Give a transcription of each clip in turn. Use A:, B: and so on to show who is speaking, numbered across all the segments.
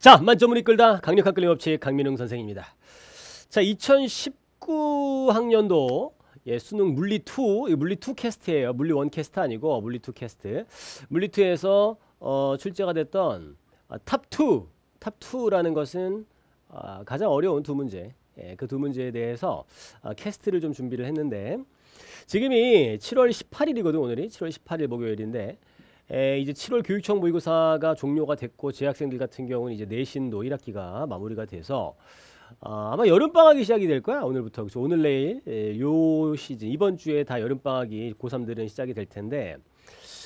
A: 자 만점을 이끌다 강력한 끌림없이 강민웅 선생입니다. 자 2019학년도 예, 수능 물리 2 물리 2 캐스트예요. 물리 1 캐스트 아니고 물리 2 캐스트. 물리 2에서 어, 출제가 됐던 아, 탑2 탑2라는 것은 아, 가장 어려운 두 문제 예, 그 두 문제에 대해서 아, 캐스트를 좀 준비를 했는데 지금이 7월 18일이거든 오늘이 7월 18일 목요일인데 에, 이제 7월 교육청 모의고사가 종료가 됐고 재학생들 같은 경우는 이제 내신도 1학기가 마무리가 돼서 아, 아마 여름 방학이 시작이 될 거야 오늘부터 그래서 오늘 내일 에, 요 시즌 이번 주에 다 여름 방학이 고3들은 시작이 될 텐데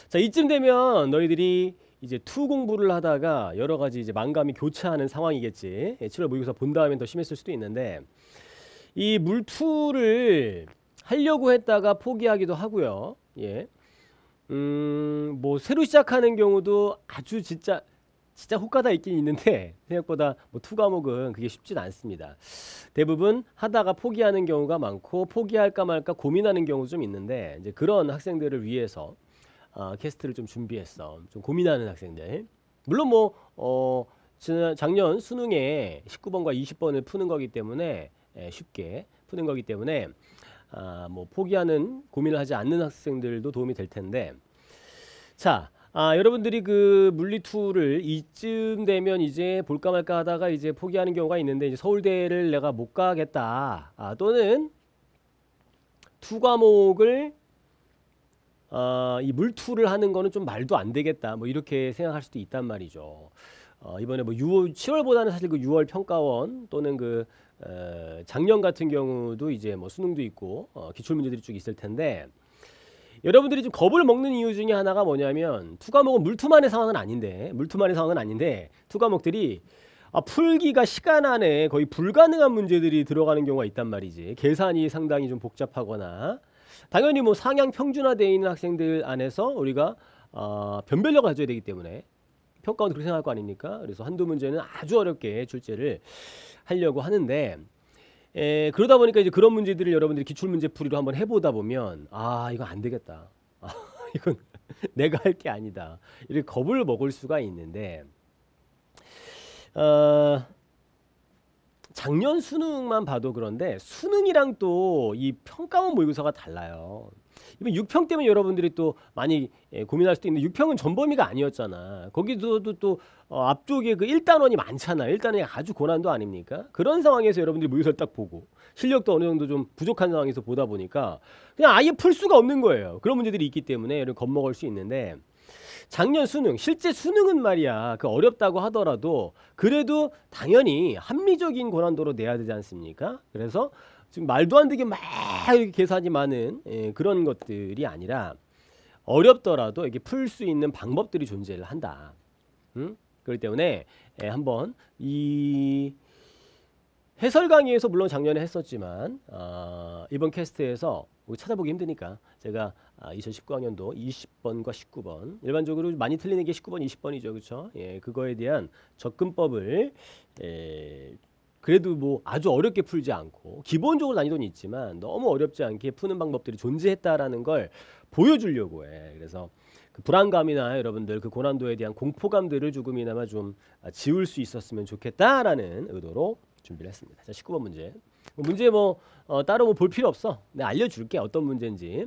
A: 자 이쯤 되면 너희들이 이제 투 공부를 하다가 여러 가지 이제 만감이 교차하는 상황이겠지. 7월 모의고사 본 다음엔 더 심했을 수도 있는데 이 물투를 하려고 했다가 포기하기도 하고요. 예. 음, 뭐 새로 시작하는 경우도 아주 진짜 진짜 호가다 있긴 있는데 생각보다 뭐투 과목은 그게 쉽진 않습니다. 대부분 하다가 포기하는 경우가 많고 포기할까 말까 고민하는 경우 좀 있는데 이제 그런 학생들을 위해서 아, 캐스트를 좀 준비했어. 좀 고민하는 학생들. 물론 뭐 어, 지난 작년 수능에 19번과 20번을 푸는 거기 때문에 에, 예, 쉽게 푸는 거기 때문에 아, 뭐 포기하는 고민을 하지 않는 학생들도 도움이 될 텐데 자 아, 여러분들이 그 물리 2를 이쯤 되면 이제 볼까 말까 하다가 이제 포기하는 경우가 있는데 이제 서울대를 내가 못 가겠다 아, 또는 투 과목을 아이 물투를 하는 거는 좀 말도 안 되겠다 뭐 이렇게 생각할 수도 있단 말이죠. 어, 이번에 뭐 6월 7월보다는 사실 그 6월 평가원 또는 그 어, 작년 같은 경우도 이제 뭐 수능도 있고 어, 기출 문제들이 쭉 있을 텐데 여러분들이 좀 겁을 먹는 이유 중에 하나가 뭐냐면 투 과목은 물투만의 상황은 아닌데 물투만의 상황은 아닌데 투 과목들이 아, 풀기가 시간 안에 거의 불가능한 문제들이 들어가는 경우가 있단 말이지 계산이 상당히 좀 복잡하거나 당연히 뭐 상향 평준화되어 있는 학생들 안에서 우리가 어, 변별력을 가져야 되기 때문에 평가원도 그렇게 생각할 거 아닙니까? 그래서 한두 문제는 아주 어렵게 출제를 하려고 하는데 에, 그러다 보니까 이제 그런 문제들을 여러분들이 기출 문제 풀이로 한번 해보다 보면 아 이거 안 되겠다. 아, 이건 내가 할 게 아니다. 이렇게 겁을 먹을 수가 있는데 어, 작년 수능만 봐도 그런데 수능이랑 또 이 평가원 모의고사가 달라요. 이번 6평 때문에 여러분들이 또 많이 예, 고민할 수도 있는데 6평은 전범위가 아니었잖아. 거기서도 또 어, 앞쪽에 그 1단원이 많잖아. 1단원이 아주 고난도 아닙니까? 그런 상황에서 여러분들이 무효설 딱 보고 실력도 어느 정도 좀 부족한 상황에서 보다 보니까 그냥 아예 풀 수가 없는 거예요. 그런 문제들이 있기 때문에 이를 겁먹을 수 있는데 작년 수능 실제 수능은 말이야 그 어렵다고 하더라도 그래도 당연히 합리적인 고난도로 내야 되지 않습니까 그래서 지금 말도 안 되게 막 이렇게 계산이 많은 예, 그런 것들이 아니라 어렵더라도 이게 풀 수 있는 방법들이 존재를 한다. 음? 그렇기 때문에 예, 한번 이 해설 강의에서 물론 작년에 했었지만 어, 이번 캐스트에서 찾아보기 힘드니까 제가 2019학년도 아, 20번과 19번 일반적으로 많이 틀리는 게 19번, 20번이죠. 그렇죠? 예, 그거에 대한 접근법을 예, 그래도 뭐 아주 어렵게 풀지 않고 기본적으로 난이도는 있지만 너무 어렵지 않게 푸는 방법들이 존재했다라는 걸 보여주려고 해. 그래서 그 불안감이나 여러분들 그 고난도에 대한 공포감들을 조금이나마 좀 지울 수 있었으면 좋겠다라는 의도로 준비를 했습니다. 자, 19번 문제. 문제 뭐 어, 따로 뭐 볼 필요 없어. 내가 알려줄게 어떤 문제인지.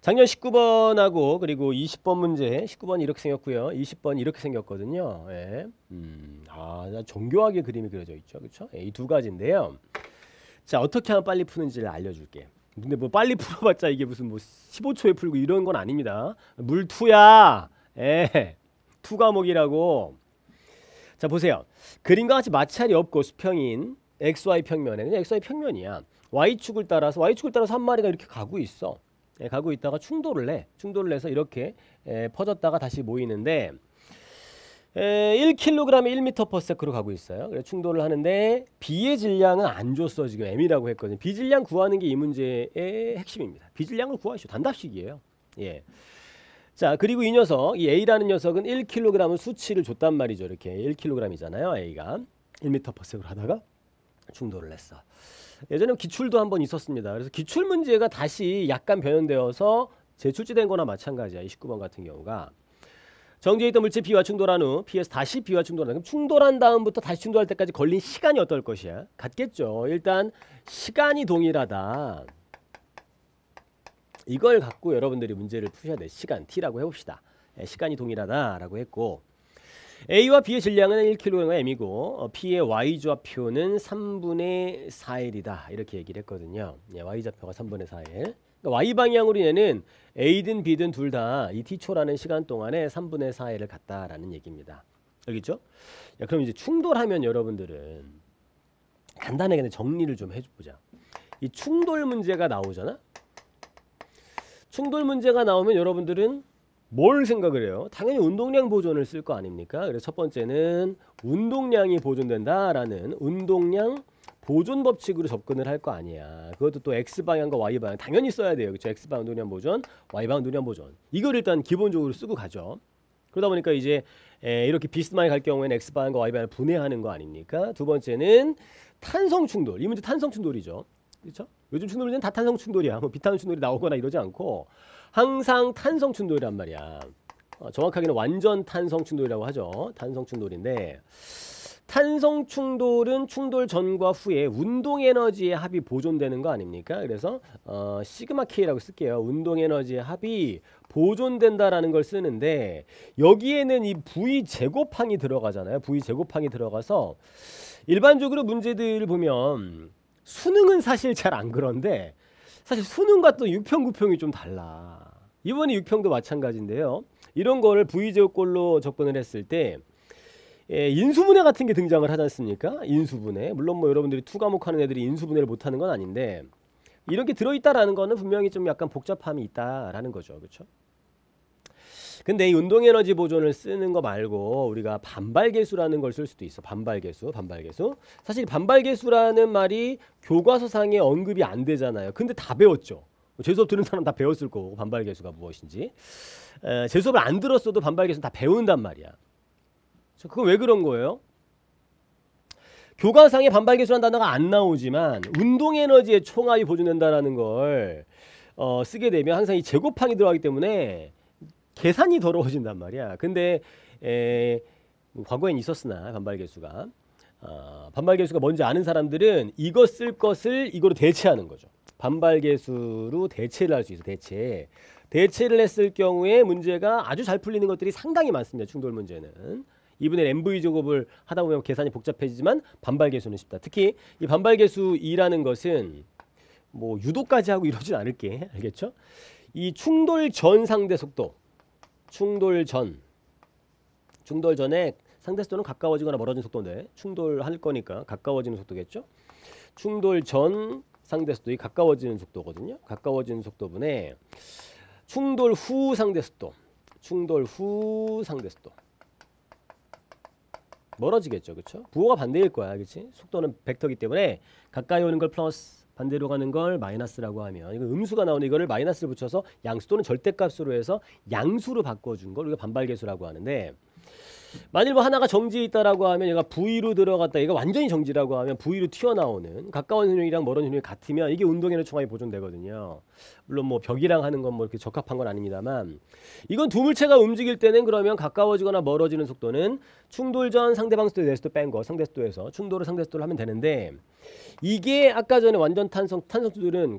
A: 작년 19번하고 그리고 20번 문제 19번 이렇게 생겼고요. 20번 이렇게 생겼거든요. 예. 음, 아, 정교하게 그림이 그려져 있죠. 그렇죠? 예, 이두 가지인데요. 자, 어떻게 하면 빨리 푸는지를 알려줄게. 근데 뭐 빨리 풀어봤자 이게 무슨 뭐 15초에 풀고 이런 건 아닙니다. 물투야. 예. 투 과목이라고. 자, 보세요. 그림과 같이 마찰이 없고 수평인 XY 평면에 그냥 XY 평면이야. Y축을 따라서 Y축을 따라서 한 마리가 이렇게 가고 있어. 예, 가고 있다가 충돌을 해. 충돌을 해서 이렇게 예, 퍼졌다가 다시 모이는데 1kg에 예, 1m/s로 가고 있어요. 그래서 충돌을 하는데 B의 질량은 안 줬어. 지금 M이라고 했거든요. B 질량 구하는 게 이 문제의 핵심입니다. B 질량을 구하시오. 단답식이에요. 예. 자, 그리고 이 녀석, 이 A라는 녀석은 1kg은 수치를 줬단 말이죠. 이렇게 1kg이잖아요. A가 1m/s로 하다가 충돌을 했어. 예전에 기출도 한번 있었습니다. 그래서 기출 문제가 다시 약간 변형되어서 재출제된 거나 마찬가지야. 29번 같은 경우가. 정지해 있던 물질 B와 충돌한 후 B에서 다시 B와 충돌한 그럼 충돌한 다음부터 다시 충돌할 때까지 걸린 시간이 어떨 것이야? 같겠죠. 일단 시간이 동일하다. 이걸 갖고 여러분들이 문제를 푸셔야 돼. 시간 T라고 해봅시다. 예, 시간이 동일하다라고 했고 A와 B의 질량은 1 k g M이고 B의 어, Y좌표는 3분의 4일이다 이렇게 얘기를 했거든요. 예, Y좌표가 3분의 4L. 그러니까 Y방향으로 얘는 A든 B든 둘 다 이 T초라는 시간 동안에 3분의 4L을 갔다라는 얘기입니다. 알겠죠? 야, 그럼 이제 충돌하면 여러분들은 간단하게 정리를 좀 해보자. 이 충돌 문제가 나오잖아? 충돌 문제가 나오면 여러분들은 뭘 생각을 해요? 당연히 운동량 보존을 쓸 거 아닙니까? 그래서 첫 번째는 운동량이 보존된다라는 운동량 보존 법칙으로 접근을 할 거 아니야. 그것도 또 x 방향과 y 방향 당연히 써야 돼요. 그쵸 x 방향 운동량 보존, y 방향 운동량 보존. 이걸 일단 기본적으로 쓰고 가죠. 그러다 보니까 이제 에, 이렇게 비스마이 갈 경우에는 x 방향과 y 방향을 분해하는 거 아닙니까? 두 번째는 탄성 충돌. 이 문제 탄성 충돌이죠. 그렇죠? 요즘 충돌은 다 탄성 충돌이야. 뭐 비탄 충돌이 나오거나 이러지 않고 항상 탄성 충돌이란 말이야. 어, 정확하게는 완전 탄성 충돌이라고 하죠. 탄성 충돌인데 탄성 충돌은 충돌 전과 후에 운동 에너지의 합이 보존되는 거 아닙니까? 그래서 어, 시그마 K라고 쓸게요. 운동 에너지의 합이 보존된다라는 걸 쓰는데 여기에는 이 V 제곱항이 들어가잖아요. V 제곱항이 들어가서 일반적으로 문제들 을 보면 수능은 사실 잘 안 그런데 사실 수능과 또 6평 9평이 좀 달라. 이번에 6평도 마찬가지인데요. 이런 거를 V제곱꼴로 접근을 했을 때 예, 인수분해 같은 게 등장을 하지 않습니까? 인수분해. 물론 뭐 여러분들이 투 과목 하는 애들이 인수분해를 못 하는 건 아닌데 이렇게 들어 있다라는 거는 분명히 좀 약간 복잡함이 있다라는 거죠. 그렇죠? 근데 이 운동 에너지 보존을 쓰는 거 말고 우리가 반발 계수라는 걸 쓸 수도 있어. 반발 계수, 반발 계수. 사실 반발 계수라는 말이 교과서상에 언급이 안 되잖아요. 근데 다 배웠죠. 재수업 들은 사람 다 배웠을 거고 반발 계수가 무엇인지. 에, 재수업을 안 들었어도 반발 계수는 다 배운단 말이야. 그건 왜 그런 거예요? 교과상에 반발 계수라는 단어가 안 나오지만 운동 에너지의 총합이 보존된다라는 걸 어, 쓰게 되면 항상 이 제곱항이 들어가기 때문에 계산이 더러워진단 말이야. 근데 에, 과거엔 있었으나 반발 계수가 어, 아, 반발 계수가 뭔지 아는 사람들은 이것 쓸 것을 이거로 대체하는 거죠. 반발 계수로 대체를 할 수 있어 대체. 대체를 했을 경우에 문제가 아주 잘 풀리는 것들이 상당히 많습니다. 충돌 문제는. 이분의 MV 작업을 하다 보면 계산이 복잡해지지만 반발 계수는 쉽다. 특히 이 반발 계수 이라는 것은 뭐 유도까지 하고 이러진 않을게. 알겠죠? 이 충돌 전 상대 속도 충돌 전 충돌 전에 상대 속도는 가까워지거나 멀어진 속도인데 충돌할 거니까 가까워지는 속도겠죠. 충돌 전 상대 속도이 가까워지는 속도거든요. 가까워지는 속도분에 충돌 후 상대 속도 충돌 후 상대 속도 멀어지겠죠. 그렇죠? 부호가 반대일 거야. 그렇지? 속도는 벡터기 때문에 가까이 오는 걸 플러스 반대로 가는 걸 마이너스라고 하면 이거 음수가 나오는 이거를 마이너스를 붙여서 양수 또는 절대값으로 해서 양수로 바꿔준 걸 우리가 반발계수라고 하는데 만일 뭐 하나가 정지에 있다라고 하면 얘가 V로 들어갔다 얘가 완전히 정지라고 하면 V로 튀어나오는 가까운 근육이랑 멀은 근육이 같으면 이게 운동에는 총합이 보존되거든요. 물론 뭐 벽이랑 하는 건 뭐 이렇게 적합한 건 아닙니다만 이건 두 물체가 움직일 때는 그러면 가까워지거나 멀어지는 속도는 충돌 전 상대방 속도 내서도뺀거 상대 속도에서 충돌을 상대 속도로 하면 되는데 이게 아까 전에 완전 탄성 탄성 수들은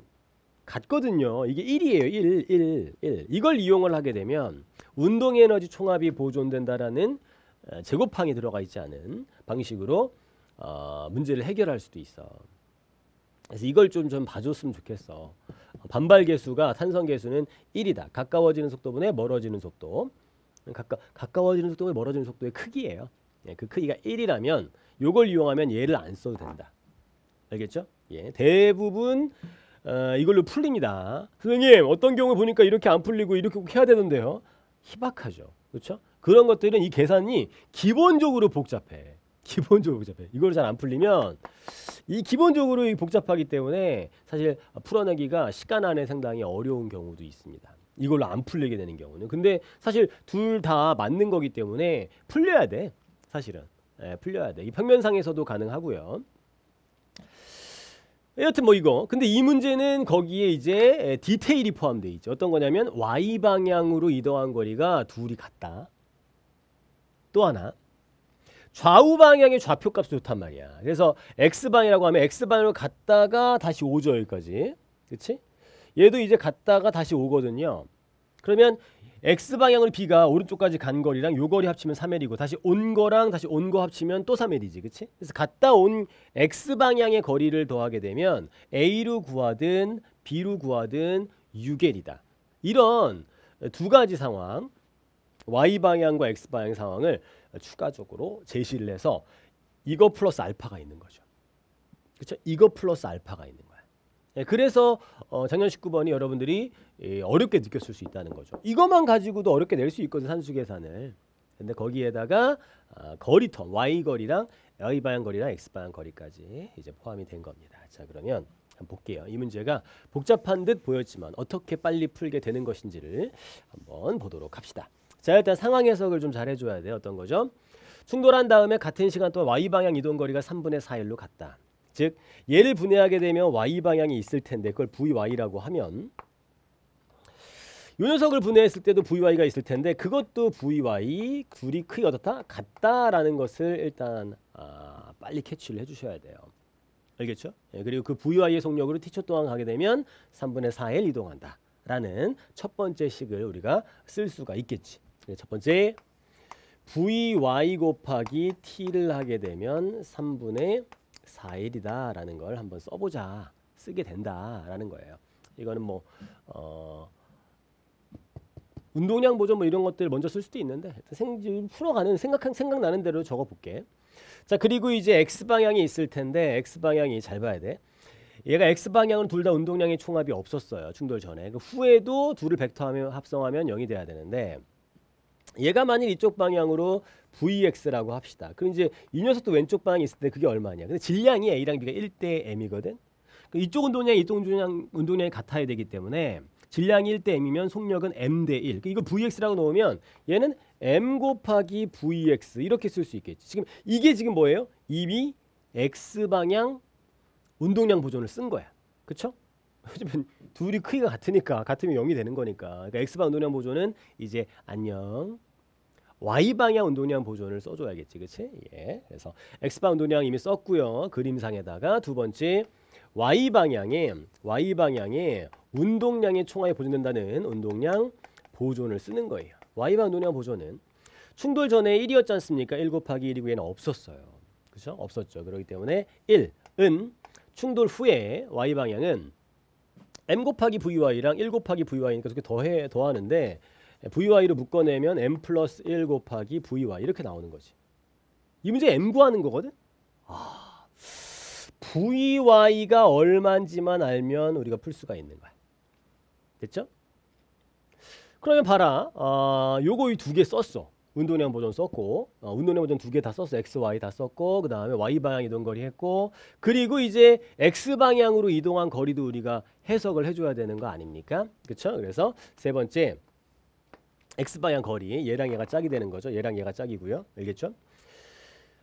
A: 같거든요. 이게 1이에요. 1, 1, 1. 이걸 이용을 하게 되면 운동 에너지 총합이 보존된다라는 어, 제곱항이 들어가 있지 않은 방식으로 어, 문제를 해결할 수도 있어. 그래서 이걸 좀 좀 봐줬으면 좋겠어. 반발 계수가 탄성 계수는 1이다. 가까워지는 속도분의 멀어지는 속도. 가까, 가까워지는 속도분의 멀어지는 속도의 크기예요. 예, 그 크기가 1이라면 요걸 이용하면 얘를 안 써도 된다. 알겠죠? 예, 대부분 어, 이걸로 풀립니다. 선생님 어떤 경우 보니까 이렇게 안 풀리고 이렇게 해야 되는데요. 희박하죠. 그렇죠? 그런 것들은 이 계산이 기본적으로 복잡해. 기본적으로 복잡해. 이걸 잘 안 풀리면 이 기본적으로 복잡하기 때문에 사실 풀어내기가 시간 안에 상당히 어려운 경우도 있습니다. 이걸로 안 풀리게 되는 경우는. 근데 사실 둘 다 맞는 거기 때문에 풀려야 돼. 사실은. 예, 풀려야 돼. 이 평면상에서도 가능하고요. 여튼 뭐 이거 근데 이 문제는 거기에 이제 디테일이 포함되어 있죠 어떤 거냐면 y 방향으로 이동한 거리가 둘이 같다 또 하나 좌우 방향의 좌표값이 좋단 말이야. 그래서 x방이라고 하면 x방으로 갔다가 다시 오죠. 여기까지. 그치? 얘도 이제 갔다가 다시 오거든요. 그러면 x방향으로 b가 오른쪽까지 간 거리랑 요 거리 합치면 3l이고 다시 온 거랑 다시 온 거 합치면 또 3l이지. 그치? 그래서 갔다 온 x방향의 거리를 더하게 되면 a로 구하든 b로 구하든 6l이다. 이런 두 가지 상황 y 방향과 x 방향 상황을 추가적으로 제시를 해서 이거 플러스 알파가 있는 거죠. 그렇죠? 이거 플러스 알파가 있는 거야. 예, 그래서 어, 작년 19번이 여러분들이 예, 어렵게 느꼈을 수 있다는 거죠. 이것만 가지고도 어렵게 낼 수 있거든 산수 계산을. 근데 거기에다가 아, 거리턴 y 거리랑 y 방향 거리랑 x 방향 거리까지 이제 포함이 된 겁니다. 자 그러면 한번 볼게요. 이 문제가 복잡한 듯 보였지만 어떻게 빨리 풀게 되는 것인지를 한번 보도록 합시다. 자 일단 상황 해석을 좀 잘 해줘야 돼요. 어떤 거죠? 충돌한 다음에 같은 시간 동안 y방향 이동거리가 3분의 4일로 갔다즉 얘를 분해하게 되면 y방향이 있을 텐데 그걸 vy라고 하면 요 녀석을 분해했을 때도 vy가 있을 텐데 그것도 vy 둘이 크기 어떻다? 같다라는 것을 일단 아, 빨리 캐치를 해주셔야 돼요. 알겠죠? 예, 그리고 그 vy의 속력으로 티초 동안 가게 되면 3분의 4일 이동한다라는 첫 번째 식을 우리가 쓸 수가 있겠지. 네, 첫 번째 vy 곱하기 t를 하게 되면 3분의 4일이다 라는 걸 한번 써보자 쓰게 된다 라는 거예요 이거는 뭐 어, 운동량 보존 뭐 이런 것들 먼저 쓸 수도 있는데 생, 풀어가는 생각, 생각나는 대로 적어볼게 자 그리고 이제 x방향이 있을 텐데 x방향이 잘 봐야 돼 얘가 x방향은 둘 다 운동량의 총합이 없었어요 충돌 전에 그 후에도 둘을 벡터하면 합성하면 0이 돼야 되는데 얘가 만일 이쪽 방향으로 VX라고 합시다. 그럼 이제 이 녀석도 왼쪽 방향이 있을 때 그게 얼마냐. 근데 질량이 A랑 B가 1대 M이거든. 이쪽 운동량, 이쪽 운동량, 운동량이 같아야 되기 때문에 질량이 1대 M이면 속력은 M 대 1. 그러니까 이거 VX라고 넣으면 얘는 M 곱하기 VX 이렇게 쓸 수 있겠지. 지금 이게 지금 뭐예요? 이미 X방향 운동량 보존을 쓴 거야. 그쵸? 요 둘이 크기가 같으니까 같으면 0이 되는 거니까 그러니까 x방 운동량 보존은 이제 안녕 y방향 운동량 보존을 써줘야겠지 그치? 예. 그래서 x방 운동량 이미 썼고요 그림상에다가 두 번째 y방향에 y방향에 운동량이 총합에 보존된다는 운동량 보존을 쓰는 거예요 y방 운동량 보존은 충돌 전에 1이었지 않습니까? 1 곱하기 1 이후에는 없었어요 그렇죠? 없었죠 그렇기 때문에 1은 충돌 후에 y방향은 m 곱하기 vy랑 1 곱하기 vy니까 그렇게 더해 더하는데 vy로 묶어내면 m 플러스 1 곱하기 vy 이렇게 나오는 거지. 이 문제 m 구하는 거거든. 아, vy가 얼마인지만 알면 우리가 풀 수가 있는 거야. 됐죠? 그러면 봐라. 아, 요거 이 두 개 썼어. 운동량 보존 썼고 어, 운동량 보존 두 개 다 썼어 x, y 다 썼고 그 다음에 y 방향 이동 거리 했고 그리고 이제 x 방향으로 이동한 거리도 우리가 해석을 해줘야 되는 거 아닙니까? 그렇죠? 그래서 세 번째 x 방향 거리 얘랑 얘가 짝이 되는 거죠. 얘랑 얘가 짝이고요. 알겠죠?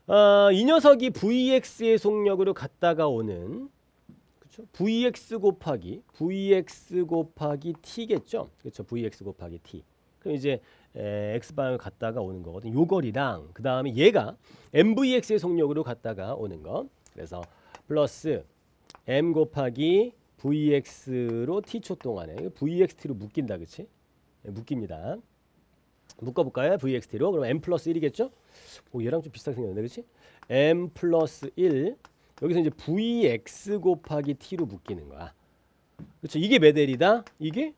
A: 어, 이 녀석이 vx의 속력으로 갔다가 오는 그렇죠? vx 곱하기 vx 곱하기 t겠죠. 그렇죠? vx 곱하기 t. 그럼 이제 에, x 방을 갔다가 오는 거거든요. 요거랑그 다음에 얘가 MVX의 속력으로 갔다가 오는 거. 그래서 플러스 M 곱하기 VX로 T초 동안에 VXT로 묶인다 그치? 예, 묶입니다. 묶어볼까요? VXT로. 그럼 M 플러스 1이겠죠? 오, 얘랑 좀 비슷하게 생겼는데 그치? M 플러스 1 여기서 이제 VX 곱하기 T로 묶이는 거야. 그렇 이게 메델이다. 이게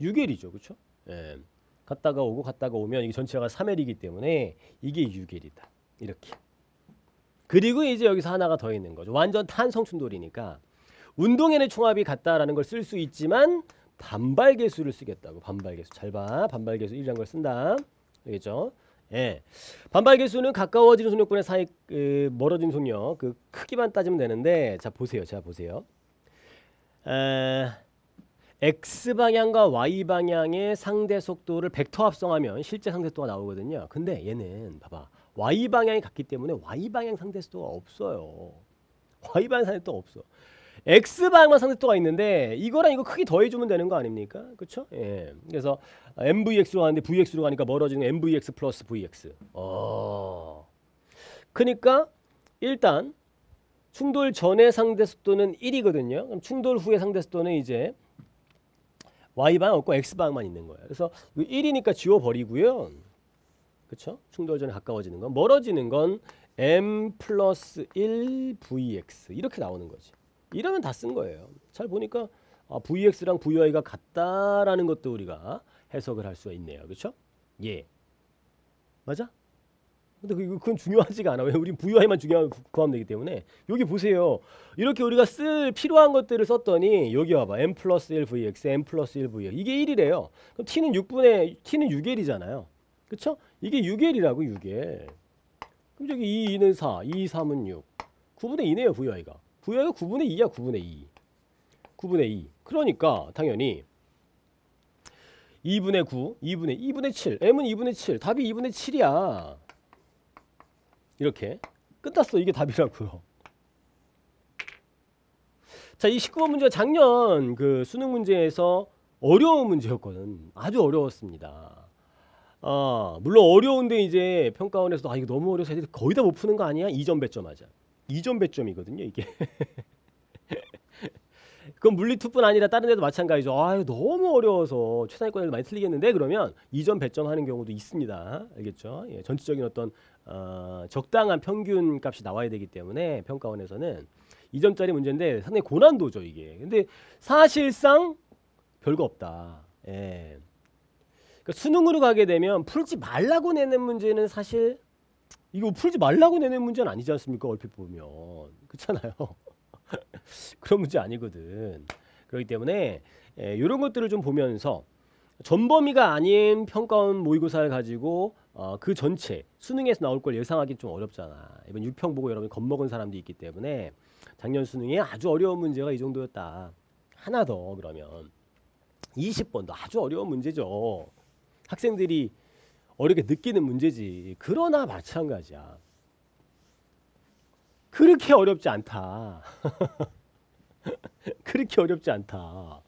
A: 유겔이죠. 그렇 예. 갔다가 오고 갔다가 오면 이게 전체가 3L이기 때문에 이게 6일이다 이렇게. 그리고 이제 여기서 하나가 더 있는 거죠. 완전 탄성 충돌이니까 운동에는 총합이 같다라는 걸 쓸 수 있지만 반발 계수를 쓰겠다고. 반발 계수. 잘 봐. 반발 계수 1이라는 걸 쓴다. 알겠죠? 예. 반발 계수는 가까워지는 속력분의 사이 그멀어진는 속력 그 크기만 따지면 되는데 자 보세요. 자 보세요. 에... x 방향과 y 방향의 상대 속도를 벡터 합성하면 실제 상대 속도가 나오거든요. 근데 얘는 봐봐. y 방향이 같기 때문에 y 방향 상대 속도가 없어요. y 방향 상대 속도 가 없어. x 방향만 상대 속도가 있는데 이거랑 이거 크게 더해주면 되는 거 아닙니까? 그렇죠? 예. 그래서 mvx로 가는데 vx로 가니까 멀어지는 mvx 플러스 vx. 어. 그러니까 일단 충돌 전의 상대 속도는 1이거든요. 그럼 충돌 후의 상대 속도는 이제 y방 없고 x방만 있는 거예요. 그래서 1이니까 그 지워버리고요. 그렇죠? 충돌전에 가까워지는 건 멀어지는 건 m 플러스 1 vx 이렇게 나오는 거지. 이러면 다 쓴 거예요. 잘 보니까 아, vx랑 vy가 같다라는 것도 우리가 해석을 할 수 있네요. 그렇죠? 예. 맞아? 근데 그, 그건 중요하지가 않아. 왜 우린 VI만 중요한 구하 되기 때문에 여기 보세요. 이렇게 우리가 쓸 필요한 것들을 썼더니 여기 와봐. m 플러스 1 vx, m 플러스 1 vx 이게 1이래요. 그럼 t는 6분의 t는 6l이잖아요. 그렇 이게 6l이라고 6l. 그럼 저기 2, 2는 4, 2, 3은 6. 9분의 2네요 vi가. vi가 9분의 2야 9분의 2. 9분의 2. 그러니까 당연히 2분의 9, 2분의 2분의 7, m은 2분의 7, 답이 2분의 7이야. 이렇게 끝났어. 이게 답이라고요. 자, 이 19번 문제가 작년 그 수능 문제에서 어려운 문제였거든. 아주 어려웠습니다. 아, 물론 어려운데 이제 평가원에서도 아, 이거 너무 어려서 워 애들이 거의 다 못 푸는 거 아니야? 2점 배점하자. 2점 배점이거든요, 이게. 그건 물리투뿐 아니라 다른 데도 마찬가지죠. 아, 너무 어려워서 최상위권 애들 많이 틀리겠는데 그러면 2점 배점하는 경우도 있습니다. 알겠죠? 예, 전체적인 어떤 어, 적당한 평균 값이 나와야 되기 때문에 평가원에서는 이점짜리 문제인데 상당히 고난도죠 이게. 근데 사실상 별거 없다. 예. 그러니까 수능으로 가게 되면 풀지 말라고 내는 문제는 사실 이거 풀지 말라고 내는 문제는 아니지 않습니까? 얼핏 보면 그렇잖아요. 그런 문제 아니거든. 그렇기 때문에 예, 이런 것들을 좀 보면서 전범위가 아닌 평가원 모의고사를 가지고 어, 그 전체 수능에서 나올 걸 예상하기 좀 어렵잖아. 이번 유평 보고 여러분 겁먹은 사람도 있기 때문에 작년 수능에 아주 어려운 문제가 이 정도였다. 하나 더 그러면 20번도 아주 어려운 문제죠. 학생들이 어렵게 느끼는 문제지. 그러나 마찬가지야. 그렇게 어렵지 않다. 그렇게 어렵지 않다.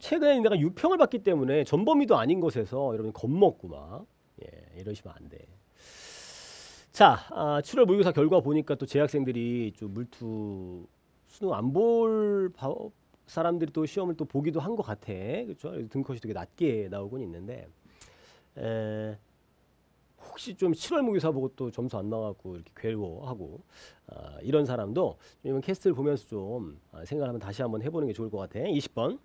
A: 최근에 내가 유평을 받기 때문에 전범위도 아닌 곳에서 여러분 겁먹고 막 예, 이러시면 안 돼. 자, 아, 7월 모의고사 결과 보니까 또 재학생들이 좀 물투 수능 안 볼 사람들이 또 시험을 또 보기도 한 것 같아. 그렇죠? 등컷이 되게 낮게 나오곤 있는데 에, 혹시 좀 7월 모의고사 보고 또 점수 안나와갖고 이렇게 괴로워하고 아, 이런 사람도 이번 캐스트를 보면서 좀 아, 생각을 한번 다시 한번 해보는 게 좋을 것 같아. 20번.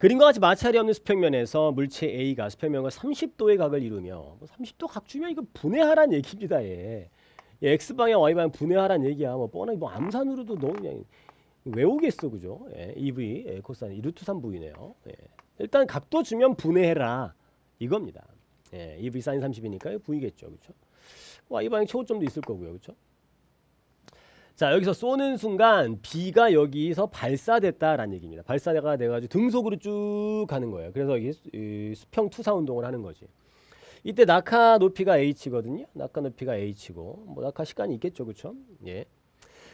A: 그림과 같이 마찰이 없는 수평면에서 물체 A가 수평면과 30도의 각을 이루며 뭐 30도 각 주면 이거 분해하란 얘기입니다. 예. 예, X방향 Y방향 분해하란 얘기야. 뭐 뻔하게 뭐 암산으로도 너무 그냥 외우겠어 그죠? 예, EV 예, 코사인 루트 3V네요. 예. 일단 각도 주면 분해해라 이겁니다. 예, EV 사인 30이니까 V겠죠. 그렇죠? 뭐 Y방향 최고점도 있을 거고요. 그렇죠? 자 여기서 쏘는 순간 비가 여기서 발사됐다라는 얘기입니다. 발사가 돼가지고 등속으로 쭉 가는 거예요. 그래서 이게 수평 투사 운동을 하는 거지. 이때 낙하 높이가 h거든요. 낙하 높이가 h고 뭐 낙하 시간이 있겠죠, 그렇죠? 예.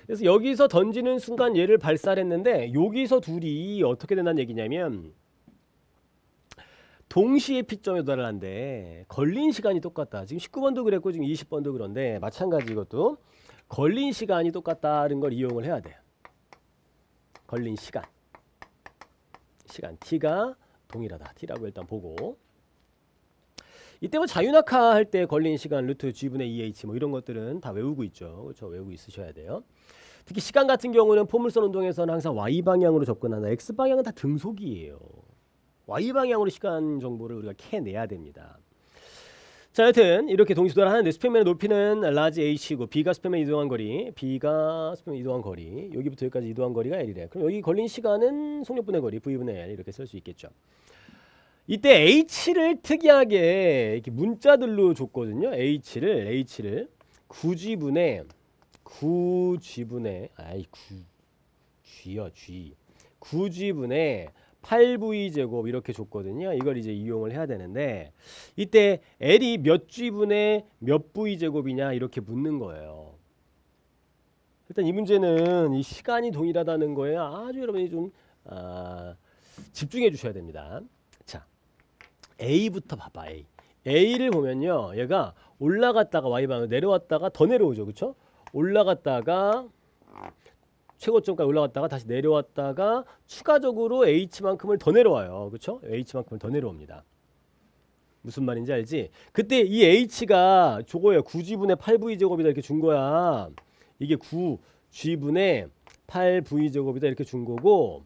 A: 그래서 여기서 던지는 순간 얘를 발사했는데 여기서 둘이 어떻게 된다는 얘기냐면 동시에 피점에 도달하데 걸린 시간이 똑같다. 지금 19번도 그랬고 지금 20번도 그런데 마찬가지 이것도 걸린 시간이 똑같다는 걸 이용을 해야 돼요. 걸린 시간. 시간 t가 동일하다. t라고 일단 보고 이때 뭐 자유낙하 할때 걸린 시간 루트 g분의 2h e 뭐 이런 것들은 다 외우고 있죠. 그렇죠. 외우고 있으셔야 돼요. 특히 시간 같은 경우는 포물선 운동에서는 항상 y 방향으로 접근한다. x 방향은 다 등속이에요. y 방향으로 시간 정보를 우리가 캐내야 됩니다. 자, 여튼 이렇게 동시도를 하는데 스팸맨의 높이는 라지 h이고 b가 스팸맨 이동한 거리, b가 스팸맨 이동한 거리, 여기부터 여기까지 이동한 거리가 l이래. 그럼 여기 걸린 시간은 속력분의 거리 v분의 l 이렇게 쓸 수 있겠죠. 이때 h를 특이하게 이렇게 문자들로 줬거든요. h를 h를 9g분의 9g분의 아이 9g요 g 9g분의 8V 제곱 이렇게 줬거든요. 이걸 이제 이용을 해야 되는데 이때 L이 몇 G분의 몇 V 제곱이냐 이렇게 묻는 거예요. 일단 이 문제는 이 시간이 동일하다는 거에 아주 여러분이 좀 아, 집중해 주셔야 됩니다. 자, A부터 봐봐 A. A를 보면요. 얘가 올라갔다가 Y방향으로 내려왔다가 더 내려오죠. 그렇죠? 올라갔다가 최고점까지 올라갔다가 다시 내려왔다가 추가적으로 H만큼을 더 내려와요. 그렇죠? H만큼을 더 내려옵니다. 무슨 말인지 알지? 그때 이 H가 저거예요. 9G분의 8V제곱이다 이렇게 준 거야. 이게 9G분의 8V제곱이다 이렇게 준 거고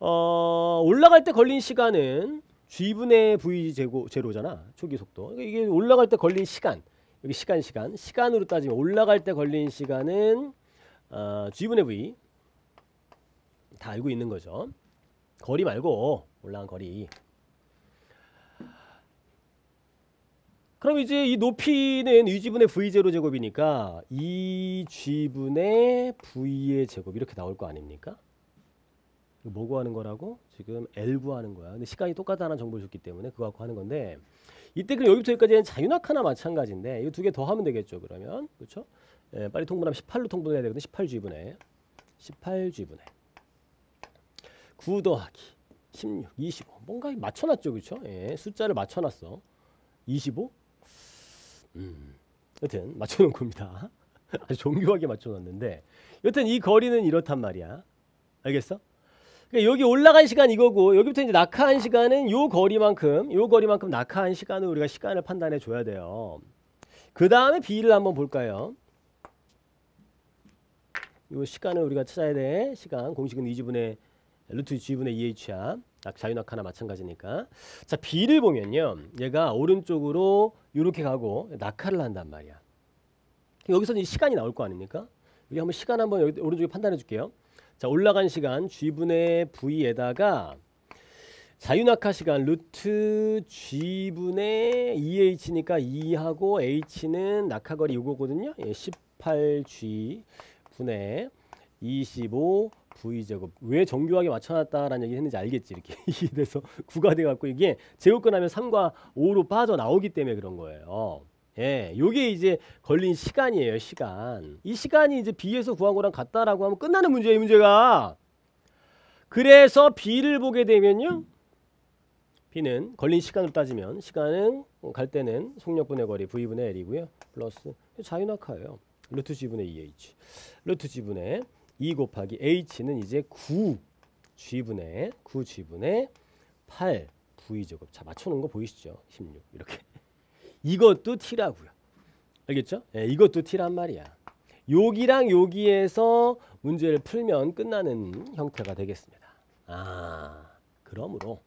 A: 어, 올라갈 때 걸린 시간은 G분의 V제곱 제로잖아. 초기 속도. 그러니까 이게 올라갈 때 걸린 시간. 여기 시간 시간. 시간으로 따지면 올라갈 때 걸린 시간은 어, G분의 V 다 알고 있는 거죠. 거리 말고 올라간 거리. 그럼 이제 이 높이는 Eg분의 v 제로 제곱이니까 Eg분의 V의 제곱 이렇게 나올 거 아닙니까? 뭐 구하는 거라고? 지금 L 구하는 거야. 근데 시간이 똑같다는 정보를 줬기 때문에 그거 갖고 하는 건데 이때 그럼 여기부터 여기까지는 자유낙하나 마찬가지인데 이거 두 개 더 하면 되겠죠 그러면 그렇죠? 예, 빨리 통분하면 18로 통분해야 되거든 18g분의 18g분의 9 더하기 16, 25 뭔가 맞춰놨죠 그렇죠? 예, 숫자를 맞춰놨어 25? 음, 여튼 맞춰놓은 겁니다 아주 정교하게 맞춰놨는데 여튼 이 거리는 이렇단 말이야 알겠어? 그러니까 여기 올라간 시간 이거고 여기부터 이제 낙하한 시간은 요 거리만큼 요 거리만큼 낙하한 시간을 우리가 시간을 판단해 줘야 돼요. 그 다음에 B를 한번 볼까요? 요 시간을 우리가 찾아야 돼. 시간 공식은 이지분의 루트 G분의 EHR 자유낙하나 마찬가지니까 자 B를 보면요 얘가 오른쪽으로 이렇게 가고 낙하를 한단 말이야 여기서 이 시간이 나올 거 아닙니까 여기 한번 시간 한번 여기 오른쪽에 판단해 줄게요. 자 올라간 시간 g분의 v에다가 자유낙하 시간 루트 g분의 2h니까 e 2하고 h는 낙하거리 6호거든요. 예, 18g 분의 25 V제곱 왜 정교하게 맞춰놨다라는 얘기 했는지 알겠지 이렇게 이게 돼서 9가 돼갖고 이게 제곱 끝나면 3과 5로 빠져나오기 때문에 그런 거예요. 예, 요게 이제 걸린 시간이에요, 시간. 이 시간이 이제 B에서 구한 거랑 같다라고 하면 끝나는 문제예요, 이 문제가. 그래서 B를 보게 되면요. B는 걸린 시간으로 따지면 시간은 갈 때는 속력분의 거리 V분의 L이고요. 플러스 자유낙하예요. 루트 G분의 2H. E 루트 G분의 2 e 곱하기 H는 이제 9 G분의 9G분의 8 V제곱. 자, 맞춰놓은 거 보이시죠? 16 이렇게. 이것도 T라고요. 알겠죠? 네, 이것도 T란 말이야. 여기랑 여기에서 문제를 풀면 끝나는 형태가 되겠습니다. 아, 그러므로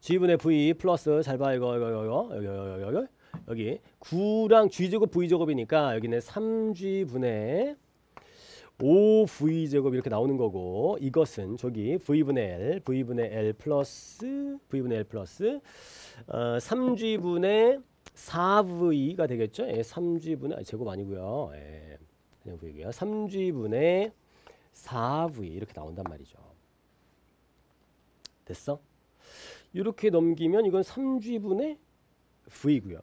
A: G분의 V 플러스 잘 봐, 이거, 이거, 이거, 여기, 여기, 여기, 여기, 여기, 9랑 G제곱 V제곱이니까 여기는 3G분의 5v 제곱 이렇게 나오는 거고 이것은 저기 v분의 l, v분의 l 플러스 v분의 l 플러스 어, 3g분의 4v가 되겠죠? 예, 3g분의 아니, 제곱 아니고요. 예, 그냥 v고요. 3g분의 4v 이렇게 나온단 말이죠. 됐어? 이렇게 넘기면 이건 3g분의 v고요.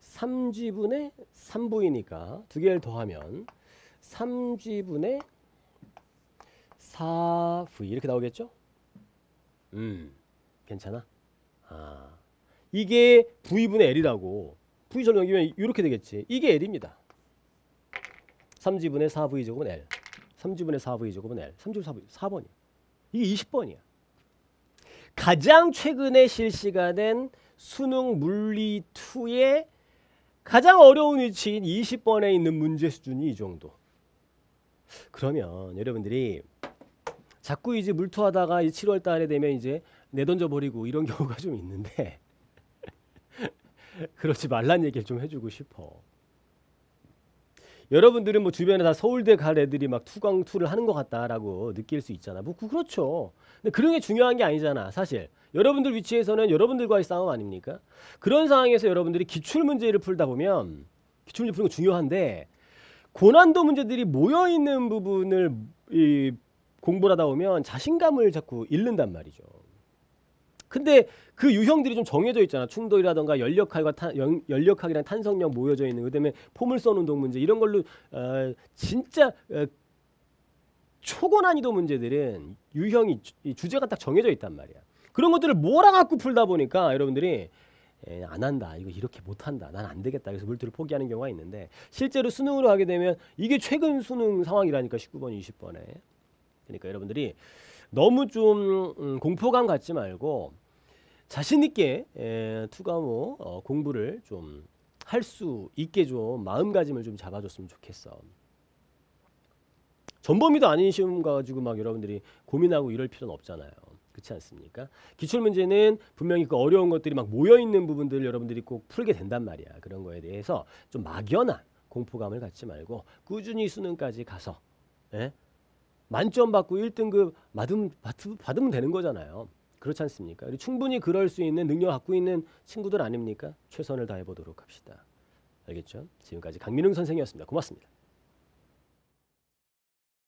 A: 3g분의 3v니까 두 개를 더하면 3g분의 4v 이렇게 나오겠죠? 음, 괜찮아? 아, 이게 v분의 l이라고 v절로 넘기면 이렇게 되겠지. 이게 l입니다. 3g분의 4v 제곱은 l 3g분의 4v 제곱은 l 3g분의 4v 4번이야. 이게 20번이야. 가장 최근에 실시가된 수능 물리 2의 가장 어려운 위치인 20번에 있는 문제 수준이 이 정도. 그러면 여러분들이 자꾸 이제 물투하다가 이 7월 달에 되면 이제 내던져 버리고 이런 경우가 좀 있는데 그렇지 말란 얘기를 좀 해주고 싶어. 여러분들은 뭐 주변에 다 서울대 갈 애들이 막투광투를 하는 것 같다라고 느낄 수 있잖아. 뭐 그, 그렇죠. 근데 그런 게 중요한 게 아니잖아. 사실 여러분들 위치에서는 여러분들과의 싸움 아닙니까? 그런 상황에서 여러분들이 기출 문제를 풀다 보면 기출 문제 푸는 거 중요한데 고난도 문제들이 모여 있는 부분을 이 공부를 하다 보면 자신감을 자꾸 잃는단 말이죠. 근데 그 유형들이 좀 정해져 있잖아. 충돌이라든가 연력학과 탄, 연, 력학이랑 탄성력 모여져 있는 그다음에 포물선 운동 문제 이런 걸로 어, 진짜 어, 초고난이도 문제들은 유형이 주제가 딱 정해져 있단 말이야. 그런 것들을 몰아갖고 풀다 보니까 여러분들이 예, 안 한다. 이거 이렇게 못 한다. 난 안 되겠다. 그래서 물투를 포기하는 경우가 있는데 실제로 수능으로 하게 되면 이게 최근 수능 상황이라니까 19번, 20번에. 그러니까 여러분들이 너무 좀 음, 공포감 갖지 말고 자신 있게 예, 투과모 어, 공부를 좀 할 수 있게 좀 마음가짐을 좀 잡아줬으면 좋겠어. 전범위도 아닌 시험 가지고 막 여러분들이 고민하고 이럴 필요는 없잖아요. 그렇지 않습니까? 기출 문제는 분명히 그 어려운 것들이 막 모여 있는 부분들 여러분들이 꼭 풀게 된단 말이야. 그런 거에 대해서 좀 막연한 공포감을 갖지 말고 꾸준히 수능까지 가서 예? 만점 받고 1등급 받음, 받으면 되는 거잖아요. 그렇지 않습니까? 충분히 그럴 수 있는 능력 갖고 있는 친구들 아닙니까? 최선을 다해 보도록 합시다. 알겠죠? 지금까지 강민웅 선생이었습니다. 고맙습니다.